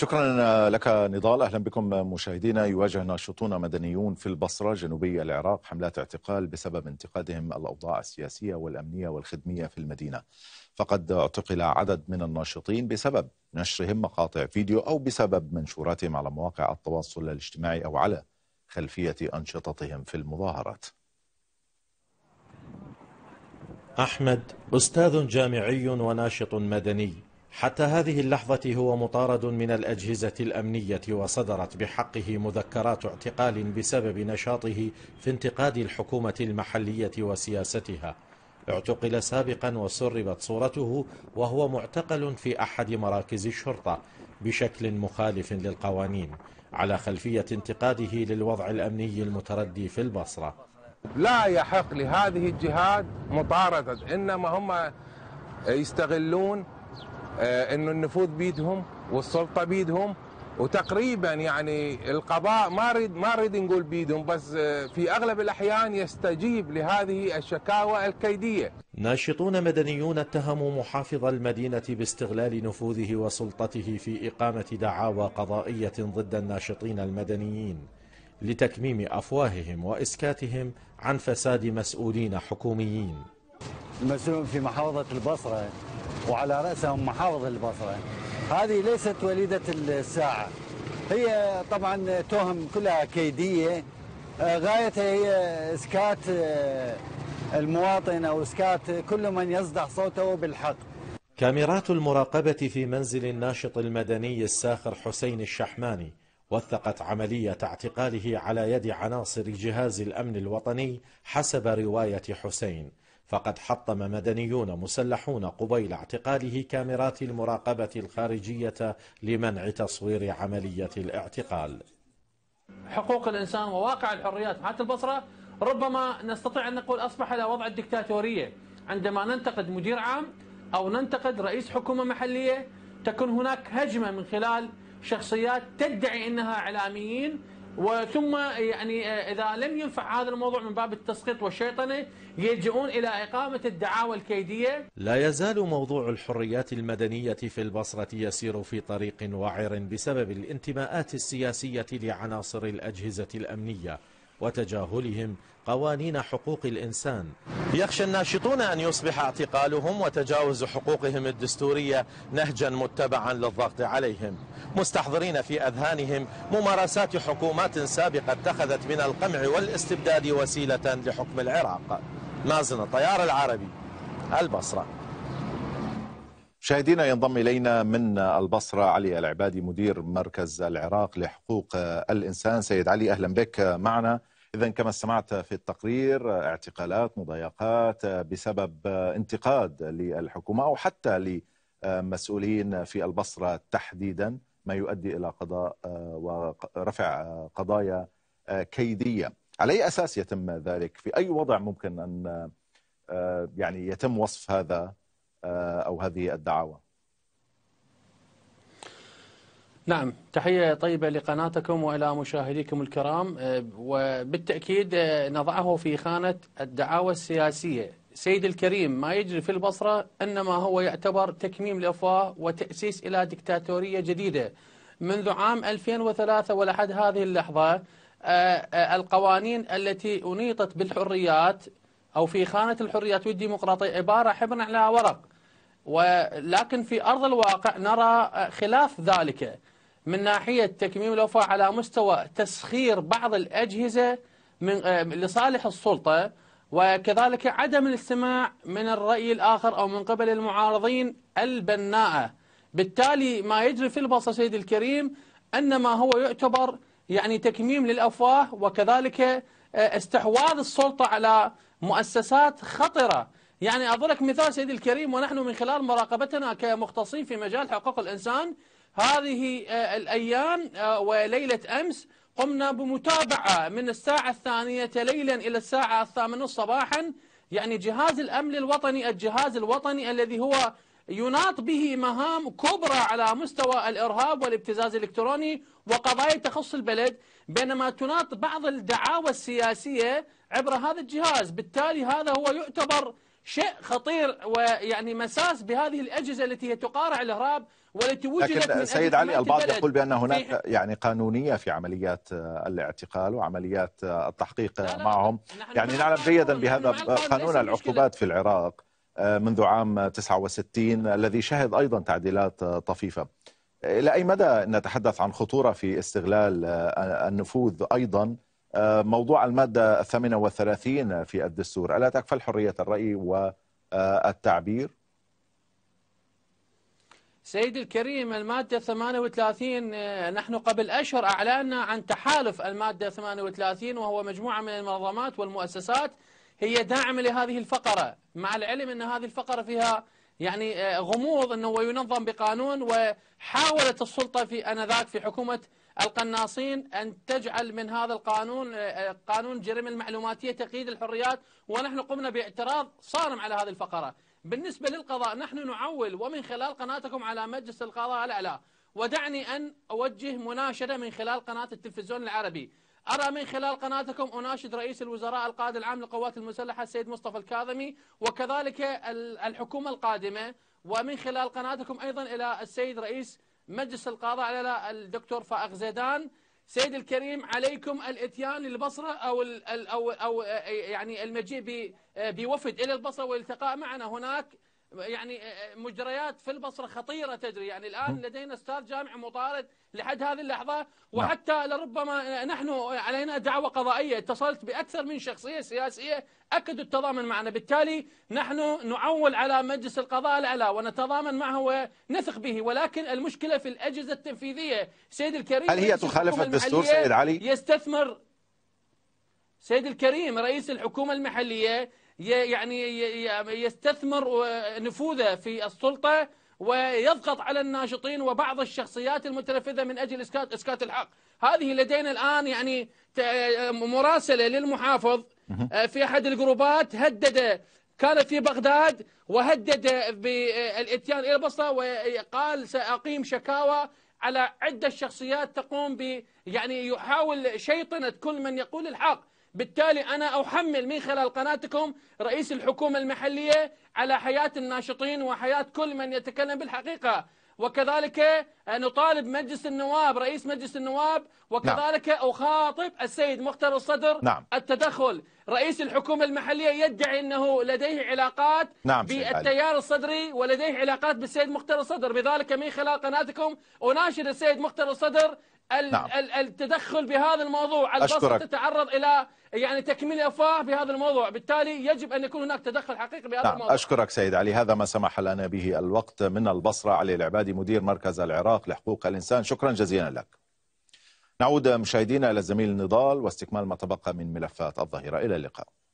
شكرا لك نضال اهلا بكم مشاهدينا يواجه ناشطون مدنيون في البصره جنوبي العراق حملات اعتقال بسبب انتقادهم الاوضاع السياسيه والامنيه والخدميه في المدينه فقد اعتقل عدد من الناشطين بسبب نشرهم مقاطع فيديو او بسبب منشوراتهم على مواقع التواصل الاجتماعي او على خلفيه انشطتهم في المظاهرات احمد استاذ جامعي وناشط مدني حتى هذه اللحظة هو مطارد من الأجهزة الأمنية وصدرت بحقه مذكرات اعتقال بسبب نشاطه في انتقاد الحكومة المحلية وسياستها اعتقل سابقا وسربت صورته وهو معتقل في أحد مراكز الشرطة بشكل مخالف للقوانين على خلفية انتقاده للوضع الأمني المتردي في البصرة لا يحق لهذه الجهاد مطاردة إنما هم يستغلون آه، انه النفوذ بيدهم والسلطه بيدهم وتقريبا يعني القضاء ما اريد ما اريد نقول بيدهم بس آه، في اغلب الاحيان يستجيب لهذه الشكاوى الكيديه. ناشطون مدنيون اتهموا محافظ المدينه باستغلال نفوذه وسلطته في اقامه دعاوى قضائيه ضد الناشطين المدنيين لتكميم افواههم واسكاتهم عن فساد مسؤولين حكوميين. المسؤول في محافظه البصره وعلى رأسهم محافظ البصرة هذه ليست وليدة الساعة هي طبعا تهم كلها كيدية آه، غايتها هي إسكات آه، المواطن أو إسكات كل من يصدح صوته بالحق كاميرات المراقبة في منزل الناشط المدني الساخر حسين الشحماني وثقت عملية اعتقاله على يد عناصر جهاز الأمن الوطني حسب رواية حسين فقد حطم مدنيون مسلحون قبيل اعتقاله كاميرات المراقبة الخارجية لمنع تصوير عملية الاعتقال حقوق الإنسان وواقع الحريات حتى البصرة ربما نستطيع أن نقول أصبح على وضع الدكتاتورية عندما ننتقد مدير عام أو ننتقد رئيس حكومة محلية تكون هناك هجمة من خلال شخصيات تدعي أنها إعلاميين وثم يعني آه، اذا لم ينفع هذا الموضوع من باب التسقيط والشيطنه يلجؤون الى اقامه الدعاوى الكيديه. لا يزال موضوع الحريات المدنيه في البصره يسير في طريق وعر بسبب الانتماءات السياسيه لعناصر الاجهزه الامنيه. وتجاهلهم قوانين حقوق الإنسان يخشى الناشطون أن يصبح اعتقالهم وتجاوز حقوقهم الدستورية نهجا متبعا للضغط عليهم مستحضرين في أذهانهم ممارسات حكومات سابقة اتخذت من القمع والاستبداد وسيلة لحكم العراق مازن الطيار العربي البصره مشاهدينا ينضم الينا من البصره علي العبادي مدير مركز العراق لحقوق الانسان، سيد علي اهلا بك معنا. اذا كما استمعت في التقرير اعتقالات مضايقات بسبب انتقاد للحكومه او حتى لمسؤولين في البصره تحديدا ما يؤدي الى قضاء ورفع قضايا كيديه. على اي اساس يتم ذلك؟ في اي وضع ممكن ان يعني يتم وصف هذا آه، او هذه الدعاوى. نعم تحية طيبة لقناتكم وإلى مشاهديكم الكرام آه، وبالتأكيد آه، نضعه في خانة الدعاوى السياسية سيد الكريم ما يجري في البصرة إنما هو يعتبر تكميم الأفواه وتأسيس إلى دكتاتورية جديدة منذ عام 2003 ولحد هذه اللحظة القوانين التي أنيطت بالحريات أو في خانة الحريات والديمقراطية عبارة حبر على ورق ولكن في أرض الواقع نرى خلاف ذلك من ناحية تكميم الوفاء على مستوى تسخير بعض الأجهزة من آه، لصالح السلطة وكذلك عدم الاستماع من الرأي الآخر أو من قبل المعارضين البناءة بالتالي ما يجري في البصره سيدي الكريم انما هو يعتبر يعني تكميم للأفواه وكذلك آه، استحواذ السلطة على مؤسسات خطرة يعني أضرك مثال سيدي الكريم ونحن من خلال مراقبتنا كمختصين في مجال حقوق الإنسان هذه آه، الأيام آه، وليلة أمس قمنا بمتابعة من الساعة الثانية ليلا إلى الساعة الثامنة صباحا يعني جهاز الأمن الوطني الجهاز الوطني الذي هو يناط به مهام كبرى على مستوى الإرهاب والابتزاز الإلكتروني وقضايا تخص البلد بينما تناط بعض الدعاوى السياسية عبر هذا الجهاز بالتالي هذا هو يعتبر شيء خطير ويعني مساس بهذه الأجهزة التي هي تقارع الإرهاب والتي وجدت لكن من سيد علي البعض يقول بأن هناك يعني قانونية في عمليات الاعتقال وعمليات التحقيق لا لا معهم لا يعني نعلم جيدا بهذا قانون العقوبات في العراق آه، منذ عام 69 الذي شهد أيضا تعديلات آه، طفيفة إلى أي مدى نتحدث عن خطورة في استغلال آه، النفوذ أيضا موضوع المادة 38 في الدستور ألا تكفل حرية الرأي والتعبير؟ سيد الكريم المادة 38 نحن قبل أشهر أعلنا عن تحالف المادة 38 وهو مجموعة من المنظمات والمؤسسات هي داعمة لهذه الفقرة مع العلم أن هذه الفقرة فيها يعني آه، غموض أنه ينظم بقانون وحاولت السلطة في أنذاك في حكومة القناصين أن تجعل من هذا القانون آه، آه، قانون جريمة المعلوماتية تقييد الحريات ونحن قمنا باعتراض صارم على هذه الفقرة بالنسبة للقضاء نحن نعول ومن خلال قناتكم على مجلس القضاء الأعلى ودعني أن أوجه مناشدة من خلال قناة التلفزيون العربي أرى من خلال قناتكم أناشد رئيس الوزراء القائد العام للقوات المسلحة السيد مصطفى الكاظمي وكذلك الحكومة القادمة ومن خلال قناتكم أيضا إلى السيد رئيس مجلس القضاء على الدكتور فائق زيدان سيد الكريم عليكم الاتيان للبصره او او او يعني المجيء بوفد الى البصره والالتقاء معنا هناك يعني آه، آه، مجريات في البصرة خطيرة تجري يعني الآن لدينا أستاذ جامع مطارد لحد هذه اللحظة نعم. وحتى لربما آه، نحن علينا دعوة قضائية اتصلت بأكثر من شخصية سياسية أكدوا التضامن معنا بالتالي نحن نعول على مجلس القضاء الأعلى ونتضامن معه ونثق به ولكن المشكلة في الأجهزة التنفيذية سيد الكريم هل هي تخالف الدستور سيد علي؟ يستثمر سيد الكريم رئيس الحكومة المحلية يعني يستثمر نفوذه في السلطة ويضغط على الناشطين وبعض الشخصيات المتنفذة من أجل إسكات, إسكات الحق هذه لدينا الآن يعني مراسلة للمحافظ آه، في أحد الجروبات هدد كان في بغداد وهدد بالاتيان الى البصره وقال ساقيم شكاوى على عده شخصيات تقوم ب يعني يحاول شيطنه كل من يقول الحق بالتالي أنا أحمل من خلال قناتكم رئيس الحكومة المحلية على حياة الناشطين وحياة كل من يتكلم بالحقيقة وكذلك آه، نطالب مجلس النواب رئيس مجلس النواب وكذلك نعم. أخاطب السيد مختار الصدر نعم. التدخل رئيس الحكومة المحلية يدعي أنه لديه علاقات نعم بالتيار الصدري ولديه علاقات بالسيد مختار الصدر بذلك من خلال قناتكم أناشد السيد مختار الصدر نعم. التدخل بهذا الموضوع البصره تتعرض الى يعني تكميل افواه بهذا الموضوع بالتالي يجب ان يكون هناك تدخل حقيقي بهذا نعم. الموضوع اشكرك سيد علي هذا ما سمح لنا به الوقت من البصره علي العبادي مدير مركز العراق لحقوق الانسان شكرا جزيلا لك نعود مشاهدينا الى الزميل نضال واستكمال ما تبقى من ملفات الظهيره الى اللقاء